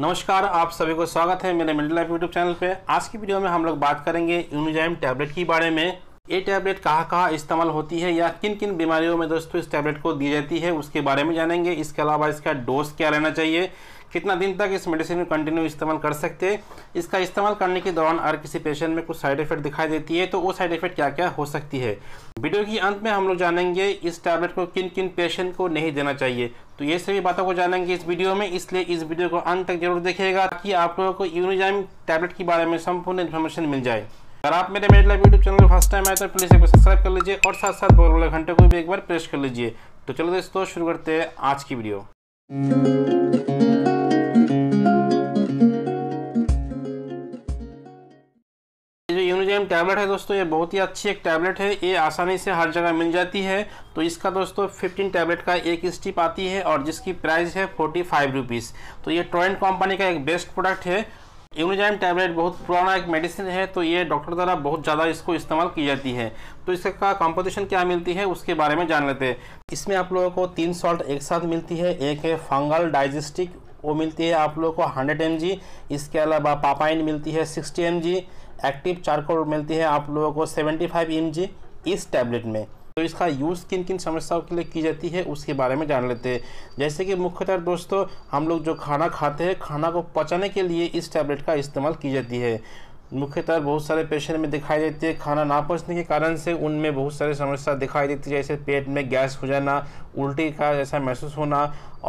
नमस्कार आप सभी को स्वागत है मेरे मिडिल लाइफ यूट्यूब चैनल पे आज की वीडियो में हम लोग बात करेंगे यूनिजाइम टैबलेट के बारे में ये टैबलेट कहाँ कहाँ इस्तेमाल होती है या किन किन बीमारियों में दोस्तों इस टैबलेट को दी जाती है उसके बारे में जानेंगे इसके अलावा इसका डोज क्या रहना चाहिए कितना दिन तक इस मेडिसिन को कंटिन्यू इस्तेमाल कर सकते हैं इसका इस्तेमाल करने के दौरान अगर किसी पेशेंट में कुछ साइड इफेक्ट दिखाई देती है तो वो साइड इफेक्ट क्या क्या हो सकती है वीडियो के अंत में हम लोग जानेंगे इस टैबलेट को किन किन पेशेंट को नहीं देना चाहिए तो ये सभी बातों को जानेंगे इस वीडियो में इसलिए इस वीडियो को अंत तक जरूर देखिएगा ताकि आप लोगों को यूनिजाइम टैबलेट के बारे में संपूर्ण इन्फॉर्मेशन मिल जाए अगर आप मेरे मेडलाइफ यूट्यूब चैनल पर फर्स्ट टाइम आए तो प्लीज़ एक बार सब्सक्राइब कर लीजिए और साथ साथ बोल वाले घंटे को भी एक बार प्रेस कर लीजिए तो चलो दोस्तों शुरू करते हैं आज की वीडियो एम टैबलेट है दोस्तों ये बहुत ही अच्छी एक टैबलेट है ये आसानी से हर जगह मिल जाती है तो इसका दोस्तों 15 टैबलेट का एक स्टिप आती है और जिसकी प्राइस है फोर्टी फाइव रुपीज़ तो ये टोरेंट कंपनी का एक बेस्ट प्रोडक्ट है यूनिजाइम टैबलेट बहुत पुराना एक मेडिसिन है तो ये डॉक्टर द्वारा बहुत ज़्यादा इसको इस्तेमाल की जाती है तो इसका कॉम्पोजिशन क्या मिलती है उसके बारे में जान लेते हैं इसमें आप लोगों को तीन सॉल्ट एक साथ मिलती है एक है फंगल डाइजेस्टिक वो मिलती है आप लोगों को 100 एम इसके अलावा पापाइन मिलती है 60 एम एक्टिव चारकोल मिलती है आप लोगों को 75 फाइव इस टैबलेट में तो इसका यूज़ किन किन समस्याओं के लिए की जाती है उसके बारे में जान लेते हैं जैसे कि मुख्यतः दोस्तों हम लोग जो खाना खाते हैं खाना को पचाने के लिए इस टैबलेट का इस्तेमाल की जाती है मुख्यतः बहुत सारे पेशेंट में दिखाई देती है खाना ना पचने के कारण से उनमें बहुत सारी समस्या दिखाई देती है जैसे पेट में गैस हो जाना उल्टी का जैसा महसूस होना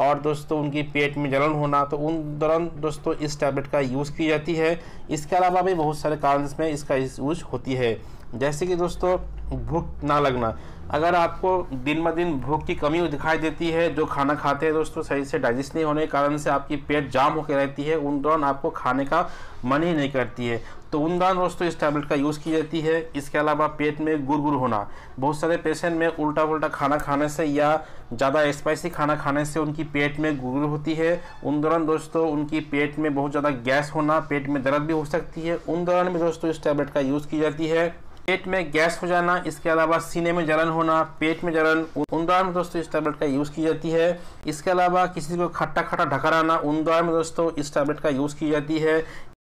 और दोस्तों उनकी पेट में जलन होना तो उन दौरान दोस्तों इस टैबलेट का यूज़ की जाती है इसके अलावा भी बहुत सारे कारण में इसका यूज होती है जैसे कि दोस्तों भूख ना लगना अगर आपको दिन ब दिन भूख की कमी दिखाई देती है जो खाना खाते हैं दोस्तों सही से डाइजेस्ट नहीं होने के कारण से आपकी पेट जाम होकर रहती है उन दौरान आपको खाने का मन ही नहीं करती है तो उन दौरान दोस्तों इस टैबलेट का यूज़ की जाती है इसके अलावा पेट में गुर होना बहुत सारे पेशेंट में उल्टा उल्टा खाना खाने से या ज़्यादा स्पाइसी खाना खाने से उनकी पेट में गुर होती है उन दौरान दोस्तों उनकी पेट में बहुत ज़्यादा गैस होना पेट में दर्द भी हो सकती है उन दौरान भी दोस्तों इस टैबलेट का यूज़ की जाती है पेट में गैस हो जाना इसके अलावा सीने में जलन होना पेट में जलन उन दौरान में दोस्तों इस टैबलेट का यूज़ की जाती है इसके अलावा किसी को खट्टा खट्टा ढकराना उन दौरान में दोस्तों इस टैबलेट का यूज़ की जाती है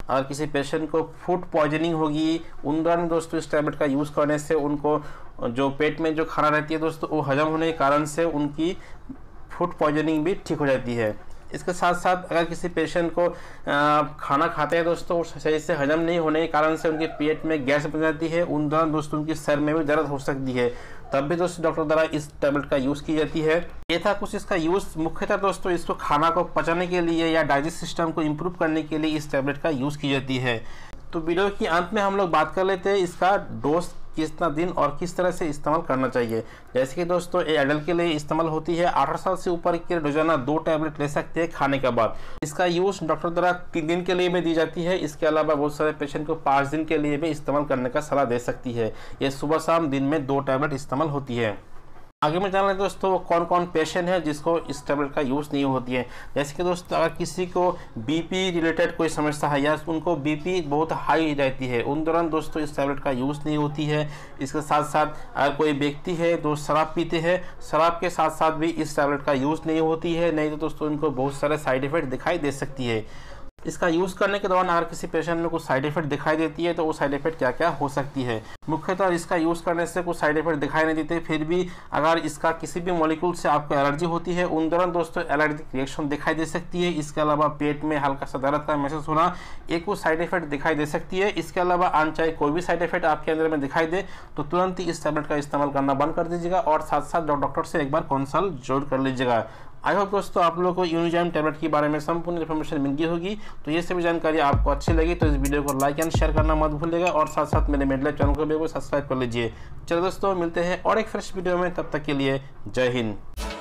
और किसी पेशेंट को फूड पॉइजनिंग होगी उन दौरान दोस्तों इस टैबलेट का यूज़ करने से उनको जो पेट में जो खाना रहती है दोस्तों वो हजम होने के कारण से उनकी फूड पॉइजनिंग भी ठीक हो जाती है इसके साथ साथ अगर किसी पेशेंट को खाना खाते हैं दोस्तों सही से हजम नहीं होने के कारण से उनके पेट में गैस बन जाती है उन दौरान दोस्तों उनकी सर में भी दर्द हो सकती है तब भी दोस्तों डॉक्टर द्वारा इस टैबलेट का यूज़ की जाती है ये था कुछ इसका यूज़ मुख्यतः दोस्तों इसको खाना को पचाने के लिए या डाइजेस्ट सिस्टम को इम्प्रूव करने के लिए इस टैबलेट का यूज़ की जाती है तो वीडियो के अंत में हम लोग बात कर लेते हैं इसका डोज कितना दिन और किस तरह से इस्तेमाल करना चाहिए जैसे कि दोस्तों ये एडल्ट के लिए इस्तेमाल होती है अठारह साल से ऊपर के रोजाना दो टैबलेट ले सकते हैं खाने के बाद इसका यूज़ डॉक्टर द्वारा तीन दिन के लिए भी दी जाती है इसके अलावा बहुत सारे पेशेंट को पाँच दिन के लिए भी इस्तेमाल करने का सलाह दे सकती है ये सुबह शाम दिन में दो टैबलेट इस्तेमाल होती है आगे में जान लें दोस्तों वो कौन कौन पेशेंट है जिसको इस टेबलेट का यूज़ नहीं होती है जैसे कि दोस्तों अगर किसी को बीपी रिलेटेड कोई समस्या है या उनको बीपी बहुत हाई रहती है उन दौरान दोस्तों इस टैबलेट का यूज़ नहीं होती है इसके साथ साथ अगर कोई व्यक्ति है तो शराब पीते हैं शराब के साथ साथ भी इस टैबलेट का यूज़ नहीं होती है नहीं तो दोस्तों इनको बहुत सारे साइड इफ़ेक्ट दिखाई दे सकती है इसका यूज़ करने के दौरान अगर किसी पेशेंट में कुछ साइड इफेक्ट दिखाई देती है तो वो साइड इफेक्ट क्या क्या हो सकती है मुख्यतः इसका यूज़ करने से कुछ साइड इफेक्ट दिखाई नहीं देते फिर भी अगर इसका किसी भी मॉलिक्यूल से आपको एलर्जी होती है उन दौरान दोस्तों एलर्जिक रिएक्शन दिखाई दे सकती है इसके अलावा पेट में हल्का सा दर्द का महसूस होना एक कुछ साइड इफेक्ट दिखाई दे सकती है इसके अलावा अनचाहे कोई भी साइड इफेक्ट आपके अंदर में दिखाई दे तो तुरंत ही इस टैबलेट का इस्तेमाल करना बंद कर दीजिएगा और साथ साथ डॉक्टर से एक बार कंसल्ट जरूर कर लीजिएगा आई होप दोस्तों आप लोगों को यूनिजाम टैबलेट के बारे में संपूर्ण इन्फॉर्मेशन मिल गई होगी तो ये सभी जानकारी आपको अच्छी लगी तो इस वीडियो को लाइक एंड शेयर करना मत भूलिएगा और साथ साथ मेरे मेडल चैनल को भी सब्सक्राइब कर लीजिए चलो दोस्तों मिलते हैं और एक फ्रेश वीडियो में तब तक के लिए जय हिंद